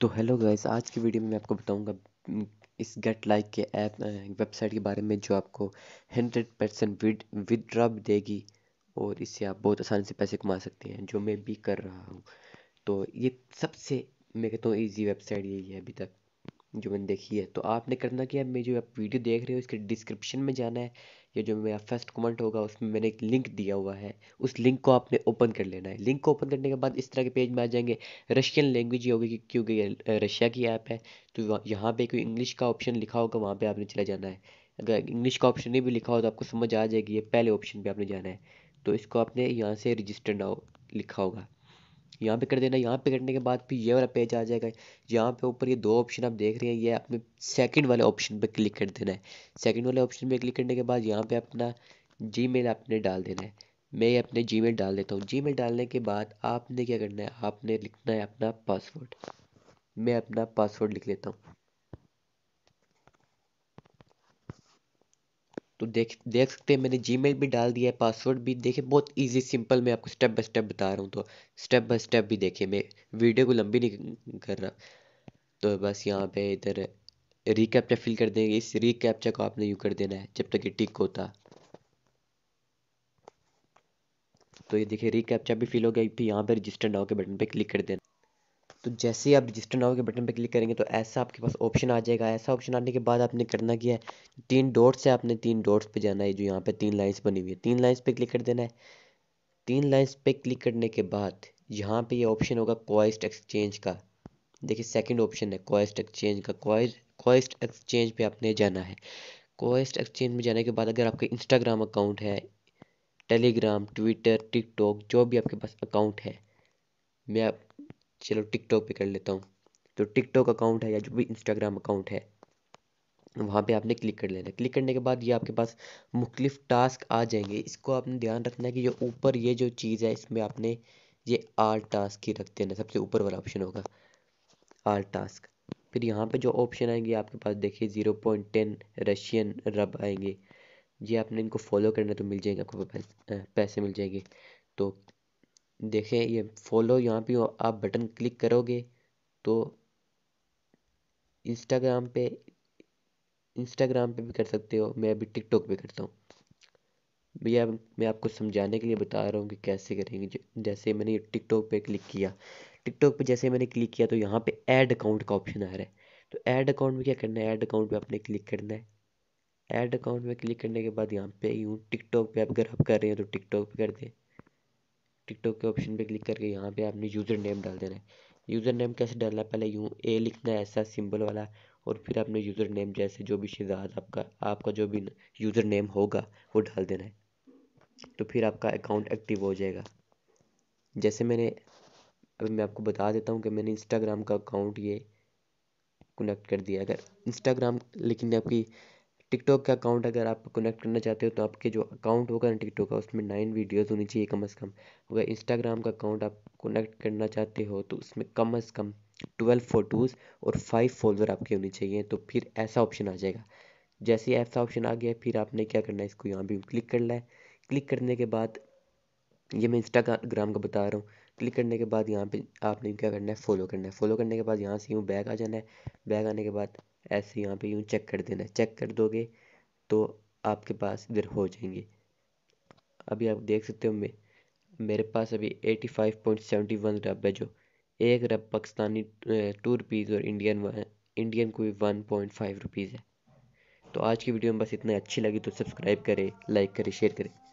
तो hello guys आज की वीडियो में मैं आपको बताऊंगा हम्म, इस गेट लाइक के ऐप वेबसाइट के बारे में जो आपको हंड्रेड परसेंट भी देगी और इससे आप बहुत आसानी से पैसे कमा सकते हैं जो मैं भी कर रहा हूँ तो ये सबसे मेरे तो ईजी वेबसाइट यही है अभी तक जो मैंने देखी है तो आपने करना क्या है मैं जो आप वीडियो देख रहे हो इसके डिस्क्रिप्शन में जाना है या जो मेरा फर्स्ट कमेंट होगा उसमें मैंने एक लिंक दिया हुआ है उस लिंक को आपने ओपन कर लेना है लिंक को ओपन करने के बाद इस तरह के पेज में आ जाएंगे रशियन लैंग्वेज ये होगी क्योंकि रशिया की ऐप है तो यहाँ पर कोई इंग्लिश का ऑप्शन लिखा होगा वहाँ पर आपने चला जाना है अगर इंग्लिश का ऑप्शन नहीं भी लिखा हो तो आपको समझ आ जाएगी ये पहले ऑप्शन पर आपने जाना है तो इसको आपने यहाँ से रजिस्टर्ड नाउ लिखा होगा यहाँ पे कर देना यहाँ पे करने के बाद फिर ये वाला पेज आ जाएगा यहाँ पे ऊपर ये दो ऑप्शन आप देख रहे हैं ये आपने सेकंड वाले ऑप्शन पे क्लिक कर देना है सेकंड वाले ऑप्शन पे क्लिक करने के बाद यहाँ पे अपना जीमेल आपने डाल देना है मैं ये अपने जीमेल डाल देता हूँ जीमेल डालने के बाद आपने क्या करना है आपने लिखना है अपना पासवर्ड मैं अपना पासवर्ड लिख लेता हूँ तो देख देख सकते हैं मैंने जी भी डाल दिया है पासवर्ड भी देखे बहुत इजी सिंपल मैं आपको स्टेप बाई स्टेप बता रहा हूँ तो स्टेप बाई स्टेप भी देखिए मैं वीडियो को लंबी नहीं कर रहा तो बस यहाँ पे इधर रिकैप्चा फिल कर देंगे इस रिकैप्चा को आपने यू कर देना है जब तक ये टिक होता तो ये देखिए रिकैप्चा भी फिल हो गया फिर यहाँ पे रजिस्टर होकर बटन पे क्लिक कर देना तो जैसे ही आप रजिस्टर नाउ के बटन पर क्लिक करेंगे तो ऐसा आपके पास ऑप्शन आ जाएगा ऐसा ऑप्शन आने के बाद आपने करना क्या है तीन डॉट्स है आपने तीन डॉट्स पे जाना है जो यहाँ पे तीन लाइंस बनी हुई है तीन लाइंस पे क्लिक कर देना है तीन लाइंस पे क्लिक करने के बाद यहाँ पे ये ऑप्शन होगा क्वाइस्ट एक्सचेंज का देखिए सेकेंड ऑप्शन है क्वाइस्ट एक्सचेंज का क्वाइस्ट एक्सचेंज पर आपने जाना है क्वाइस्ट एक्सचेंज में जाने के बाद अगर आपका इंस्टाग्राम अकाउंट है टेलीग्राम ट्विटर टिकटॉक जो भी आपके पास अकाउंट है मैं आप चलो टिकटॉक पे कर लेता हूँ तो टिकटॉक अकाउंट है या जो भी इंस्टाग्राम अकाउंट है वहाँ पे आपने क्लिक कर लेना क्लिक करने के बाद ये आपके पास मुख्तफ टास्क आ जाएंगे इसको आपने ध्यान रखना है कि जो ऊपर ये जो चीज़ है इसमें आपने ये आर टास्क ही रख देना सबसे ऊपर वाला ऑप्शन होगा आर टास्क फिर यहाँ पे जो ऑप्शन आएंगे आपके पास देखिए ज़ीरो पॉइंट टेन रशियन रब आएंगे ये आपने इनको फॉलो करना तो मिल जाएंगे आपको पैसे मिल जाएंगे तो देखें ये फॉलो यहाँ पे आप बटन क्लिक करोगे तो इंस्टाग्राम पे इंस्टाग्राम पे भी कर सकते हो मैं अभी टिकटॉक पे करता हूँ भैया मैं आपको समझाने के लिए बता रहा हूँ कि कैसे करेंगे जैसे मैंने टिकटॉक पे क्लिक किया टिकटॉक पे जैसे मैंने क्लिक किया तो यहाँ पे ऐड अकाउंट का ऑप्शन आ रहा है तो ऐड अकाउंट में क्या करना है ऐड अकाउंट पे आपने क्लिक करना है ऐड अकाउंट में क्लिक करने के बाद यहाँ पे यूँ टिकटॉक पे अगर आप कर रहे हैं तो टिकटॉक पे कर दें टिकटॉक के ऑप्शन पे क्लिक करके यहाँ पे आपने यूज़र नेम डाल देना है यूज़र नेम कैसे डालना है पहले यूँ ए लिखना है ऐसा सिंबल वाला और फिर आपने यूज़र नेम जैसे जो भी शिजात आपका आपका जो भी यूज़र नेम होगा वो डाल देना है तो फिर आपका अकाउंट एक्टिव हो जाएगा जैसे मैंने अभी मैं आपको बता देता हूँ कि मैंने इंस्टाग्राम का अकाउंट ये कनेक्ट कर दिया अगर इंस्टाग्राम लेकिन आपकी टिकटॉक का अकाउंट अगर आप कनेक्ट करना चाहते हो तो आपके जो अकाउंट होगा ना टिकटॉक का उसमें नाइन वीडियोज़ होनी चाहिए कम अज़ कम अगर इंस्टाग्राम का अकाउंट आप कनेक्ट करना चाहते हो तो उसमें कम अज़ कम ट्वेल्व फोटोज़ और फाइव फॉलोअर आपके होने चाहिए तो फिर ऐसा ऑप्शन आ जाएगा जैसे ऐसा ऑप्शन आ गया फिर आपने क्या करना है इसको यहाँ भी क्लिक करना है क्लिक करने के बाद ये मैं इंस्टाग्राम का बता रहा हूँ क्लिक करने के बाद यहाँ पे आपने क्या करना है फॉलो करना है फॉलो करने के बाद यहाँ से यूँ बैग आ जाना है बैग आने के बाद ऐसे यहाँ पे यूँ चेक कर देना चेक कर दोगे तो आपके पास इधर हो जाएंगे अभी आप देख सकते हो मे, मेरे पास अभी eighty five point seventy one rub है जो एक रब पाकिस्तानी टू रुपीज़ और इंडियन इंडियन कोई वन पॉइंट फाइव रुपीज़ है तो आज की वीडियो में बस इतना अच्छी लगी तो सब्सक्राइब करें लाइक करें शेयर करें